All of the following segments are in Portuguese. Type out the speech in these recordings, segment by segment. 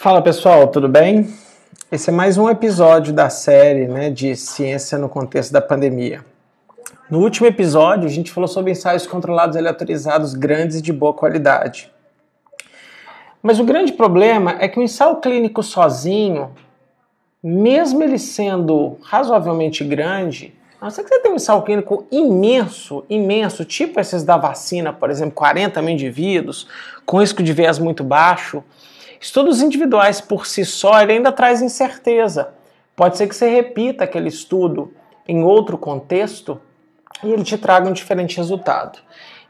Fala pessoal, tudo bem? Esse é mais um episódio da série né, de Ciência no Contexto da Pandemia. No último episódio, a gente falou sobre ensaios controlados aleatorizados grandes e de boa qualidade. Mas o grande problema é que o ensaio clínico sozinho, mesmo ele sendo razoavelmente grande, a não ser que você tenha um ensaio clínico imenso, imenso, tipo esses da vacina, por exemplo, 40 mil indivíduos, com risco de viés muito baixo, Estudos individuais por si só ele ainda traz incerteza. Pode ser que você repita aquele estudo em outro contexto e ele te traga um diferente resultado.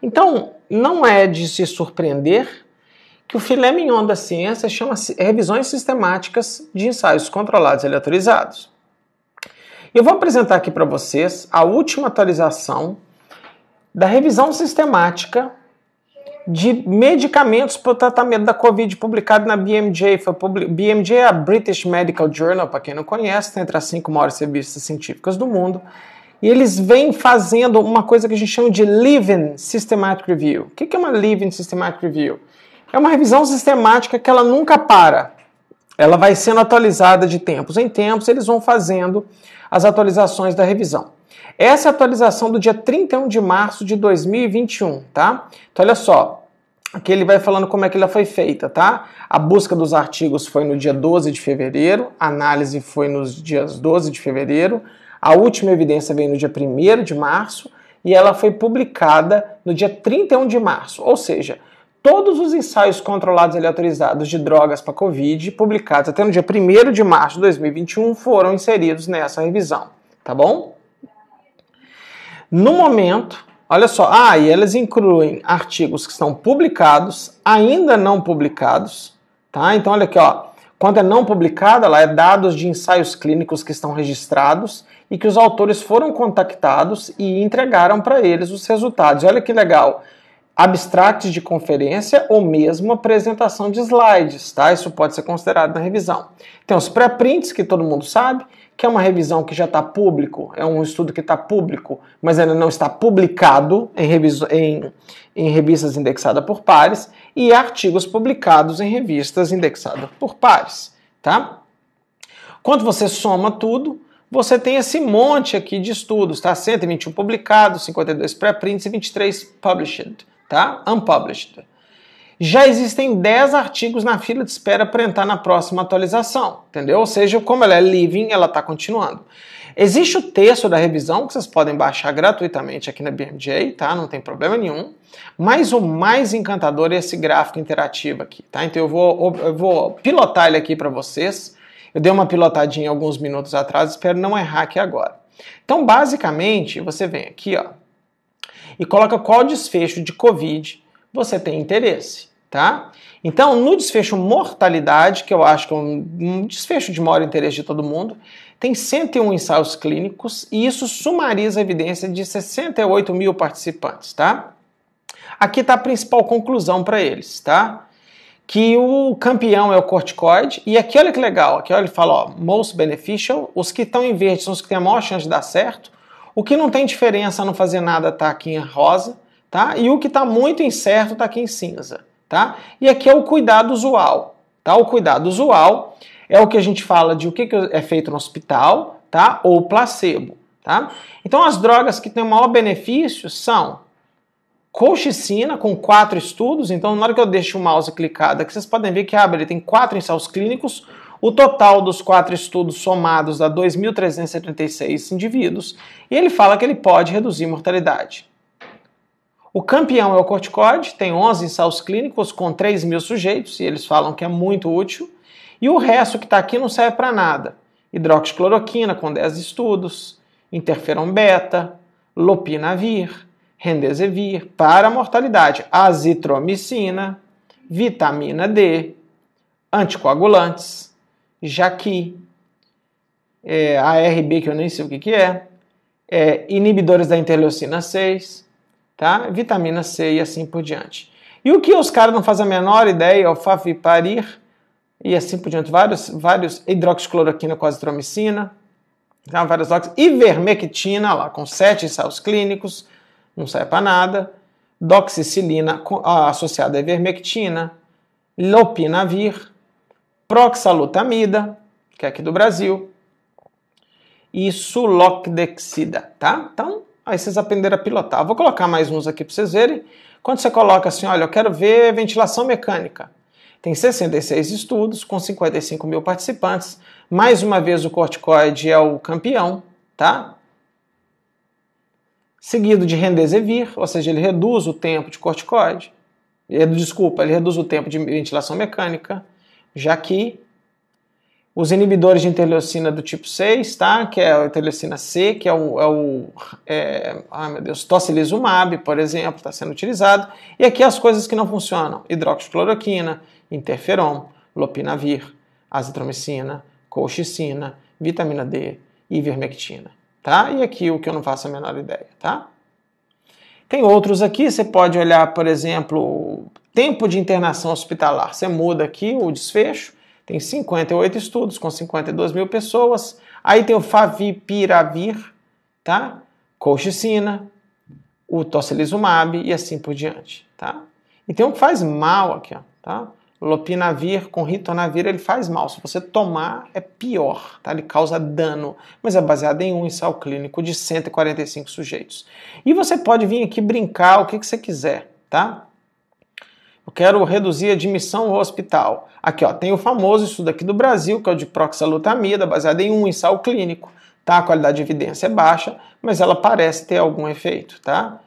Então, não é de se surpreender que o filé mignon da ciência chama-se revisões sistemáticas de ensaios controlados e aleatorizados. Eu vou apresentar aqui para vocês a última atualização da revisão sistemática de medicamentos para o tratamento da Covid, publicado na BMJ. Foi BMJ é a British Medical Journal, para quem não conhece, tem né, entre as cinco maiores revistas científicas do mundo. E eles vêm fazendo uma coisa que a gente chama de Living Systematic Review. O que é uma Living Systematic Review? É uma revisão sistemática que ela nunca para. Ela vai sendo atualizada de tempos em tempos, eles vão fazendo as atualizações da revisão. Essa é a atualização do dia 31 de março de 2021, tá? Então, olha só, que ele vai falando como é que ela foi feita, tá? A busca dos artigos foi no dia 12 de fevereiro, a análise foi nos dias 12 de fevereiro, a última evidência veio no dia 1 de março e ela foi publicada no dia 31 de março, ou seja, todos os ensaios controlados e autorizados de drogas para Covid publicados até no dia 1 de março de 2021 foram inseridos nessa revisão, tá bom? No momento, Olha só, ah, e elas incluem artigos que estão publicados, ainda não publicados, tá? Então olha aqui, ó. Quando é não publicada, lá é dados de ensaios clínicos que estão registrados e que os autores foram contactados e entregaram para eles os resultados. Olha que legal abstracts de conferência ou mesmo apresentação de slides, tá? Isso pode ser considerado na revisão. Tem os pré-prints, que todo mundo sabe, que é uma revisão que já está público, é um estudo que está público, mas ainda não está publicado em, em, em revistas indexadas por pares, e artigos publicados em revistas indexadas por pares, tá? Quando você soma tudo, você tem esse monte aqui de estudos, tá? 121 publicados, 52 pré-prints e 23 published tá? Unpublished. Já existem 10 artigos na fila de espera para entrar na próxima atualização, entendeu? Ou seja, como ela é living, ela está continuando. Existe o texto da revisão que vocês podem baixar gratuitamente aqui na BMJ, tá? Não tem problema nenhum. Mas o mais encantador é esse gráfico interativo aqui, tá? Então eu vou, eu vou pilotar ele aqui para vocês. Eu dei uma pilotadinha alguns minutos atrás, espero não errar aqui agora. Então, basicamente, você vem aqui, ó e coloca qual desfecho de Covid você tem interesse, tá? Então, no desfecho mortalidade, que eu acho que é um, desfecho de maior interesse de todo mundo, tem 101 ensaios clínicos e isso sumariza a evidência de 68 mil participantes, tá? Aqui está a principal conclusão para eles, tá? Que o campeão é o corticoide, e aqui olha que legal, aqui olha, ele fala, ó, most beneficial, os que estão em verde são os que têm a maior chance de dar certo, o que não tem diferença não fazer nada está aqui em rosa, tá? E o que está muito incerto está aqui em cinza, tá? E aqui é o cuidado usual, tá? O cuidado usual é o que a gente fala de o que é feito no hospital, tá? Ou placebo, tá? Então as drogas que têm o maior benefício são colchicina com quatro estudos. Então na hora que eu deixo o mouse clicado aqui, vocês podem ver que abre, ele tem quatro ensaios clínicos, o total dos quatro estudos somados a 2.376 indivíduos e ele fala que ele pode reduzir mortalidade. O campeão é o corticoide, tem 11 ensaios clínicos com 3 mil sujeitos e eles falam que é muito útil. E o resto que está aqui não serve para nada. Hidroxicloroquina com 10 estudos, interferon beta, lopinavir, rendezevir para a mortalidade, azitromicina, vitamina D, anticoagulantes já que é, ARB, que eu nem sei o que, que é, é, inibidores da interleucina 6, tá? vitamina C e assim por diante. E o que os caras não fazem a menor ideia é o faviparir e assim por diante, vários, vários hidroxicloroquina com azitromicina, tá? vários drogas, ivermectina lá com sete ensaios clínicos, não sai para nada, doxicilina associada a ivermectina, lopinavir, proxalutamida, que é aqui do Brasil, e sulocdexida, tá? Então, aí vocês aprenderam a pilotar. Eu vou colocar mais uns aqui para vocês verem. Quando você coloca assim, olha, eu quero ver ventilação mecânica. Tem 66 estudos com 55 mil participantes. Mais uma vez o corticoide é o campeão, tá? Seguido de rendezevir, ou seja, ele reduz o tempo de corticoide. Ele, desculpa, ele reduz o tempo de ventilação mecânica já que os inibidores de interleucina do tipo 6, tá? que é a interleucina C, que é o, é o é, ah, meu Deus, tocilizumab, por exemplo, está sendo utilizado. E aqui as coisas que não funcionam, hidroxicloroquina, interferon, lopinavir, azitromicina, colchicina, vitamina D, ivermectina. Tá? E aqui o que eu não faço a menor ideia, tá? Tem outros aqui, você pode olhar, por exemplo, Tempo de internação hospitalar. Você muda aqui o desfecho. Tem 58 estudos com 52 mil pessoas. Aí tem o favipiravir, tá? Colchicina, o tocilizumab e assim por diante, tá? E tem um que faz mal aqui, ó, tá? Lopinavir com ritonavir, ele faz mal. Se você tomar, é pior, tá? Ele causa dano, mas é baseado em um ensaio clínico de 145 sujeitos. E você pode vir aqui brincar o que, que você quiser, tá? Eu quero reduzir a admissão ao hospital. Aqui, ó, tem o famoso estudo aqui do Brasil, que é o de proxalutamida, baseado em um ensaio clínico. Tá? A qualidade de evidência é baixa, mas ela parece ter algum efeito, tá?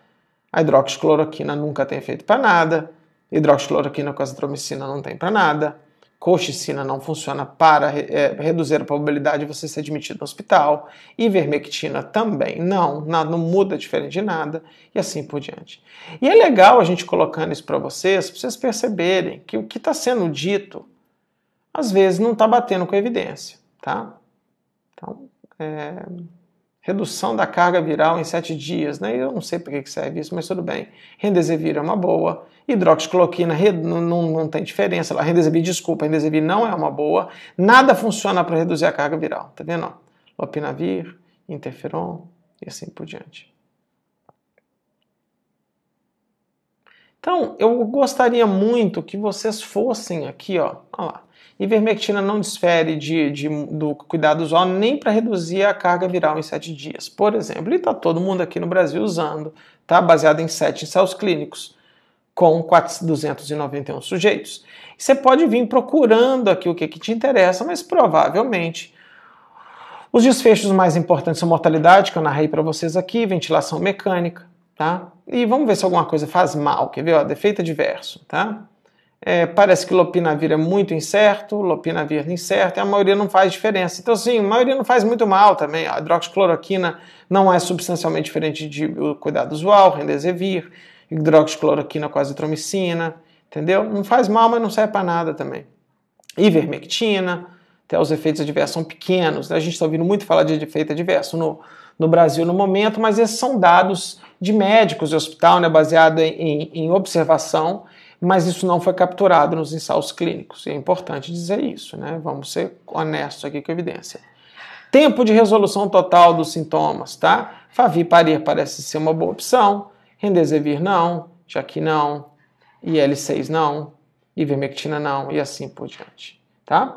A hidroxicloroquina nunca tem efeito para nada. Hidroxicloroquina com azitromicina não tem para nada colchicina não funciona para é, reduzir a probabilidade de você ser admitido no hospital, ivermectina também não, nada, não muda diferente de nada, e assim por diante. E é legal a gente colocando isso para vocês, para vocês perceberem que o que está sendo dito, às vezes não está batendo com a evidência, tá? Então, é redução da carga viral em 7 dias, né? Eu não sei para que serve isso, mas tudo bem. Rendesivir é uma boa. Hidroxicloquina não, não, não tem diferença Rendesivir, desculpa, Rendesivir não é uma boa. Nada funciona para reduzir a carga viral, tá vendo? Lopinavir, interferon e assim por diante. Então, eu gostaria muito que vocês fossem aqui, ó, ó lá, Ivermectina não desfere de, de, do cuidado usual nem para reduzir a carga viral em 7 dias, por exemplo. E está todo mundo aqui no Brasil usando, tá? baseado em 7 ensaios clínicos, com 291 sujeitos. Você pode vir procurando aqui o que, que te interessa, mas provavelmente os desfechos mais importantes são mortalidade, que eu narrei para vocês aqui, ventilação mecânica, tá? E vamos ver se alguma coisa faz mal, quer ver? Ó, defeito adverso, tá? É, parece que lopinavir é muito incerto, lopinavir incerto, e a maioria não faz diferença. Então, sim, a maioria não faz muito mal também. A hidroxicloroquina não é substancialmente diferente de o cuidado usual, rendesevir, hidroxicloroquina com azitromicina, entendeu? Não faz mal, mas não serve para nada também. Ivermectina, até os efeitos adversos são pequenos. Né? A gente está ouvindo muito falar de efeito adverso no, no Brasil no momento, mas esses são dados de médicos de hospital, né, baseado em, em observação mas isso não foi capturado nos ensaios clínicos. E é importante dizer isso, né? Vamos ser honestos aqui com a evidência. Tempo de resolução total dos sintomas, tá? Faviparir parece ser uma boa opção, Rendezevir não, Jaqui não, IL-6 não, Ivermectina não e assim por diante, tá?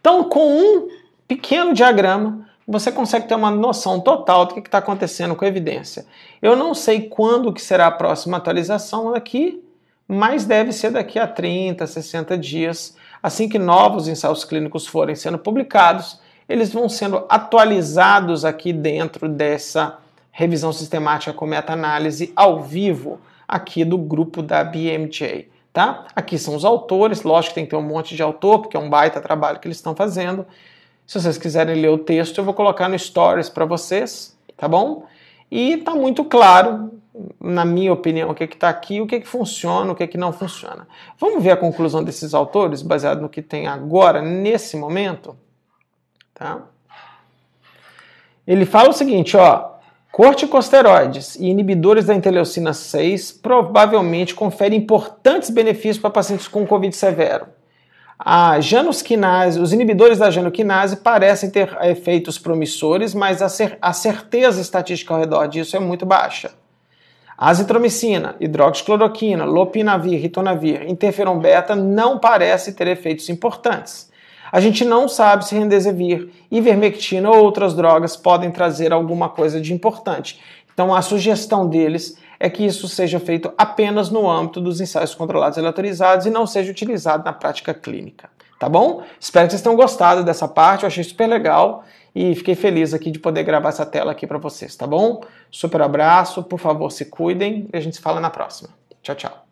Então, com um pequeno diagrama, você consegue ter uma noção total do que está acontecendo com a evidência. Eu não sei quando que será a próxima atualização aqui, mas deve ser daqui a 30, 60 dias. Assim que novos ensaios clínicos forem sendo publicados, eles vão sendo atualizados aqui dentro dessa revisão sistemática com meta-análise ao vivo aqui do grupo da BMJ. Tá? Aqui são os autores, lógico que tem que ter um monte de autor, porque é um baita trabalho que eles estão fazendo. Se vocês quiserem ler o texto, eu vou colocar no Stories para vocês, tá bom? E está muito claro, na minha opinião, o que é está aqui, o que, é que funciona, o que, é que não funciona. Vamos ver a conclusão desses autores, baseado no que tem agora, nesse momento? Tá? Ele fala o seguinte, ó. Corticosteroides e inibidores da interleucina 6 provavelmente conferem importantes benefícios para pacientes com Covid severo. A janoquinase, os inibidores da janoquinase parecem ter eh, efeitos promissores, mas a, cer a certeza estatística ao redor disso é muito baixa. Azitromicina, hidroxicloroquina, lopinavir, ritonavir, interferon beta não parece ter efeitos importantes. A gente não sabe se rendesivir, ivermectina ou outras drogas podem trazer alguma coisa de importante. Então a sugestão deles é que isso seja feito apenas no âmbito dos ensaios controlados e autorizados e não seja utilizado na prática clínica. Tá bom? Espero que vocês tenham gostado dessa parte, eu achei super legal e fiquei feliz aqui de poder gravar essa tela aqui para vocês, tá bom? Super abraço, por favor, se cuidem e a gente se fala na próxima. Tchau, tchau.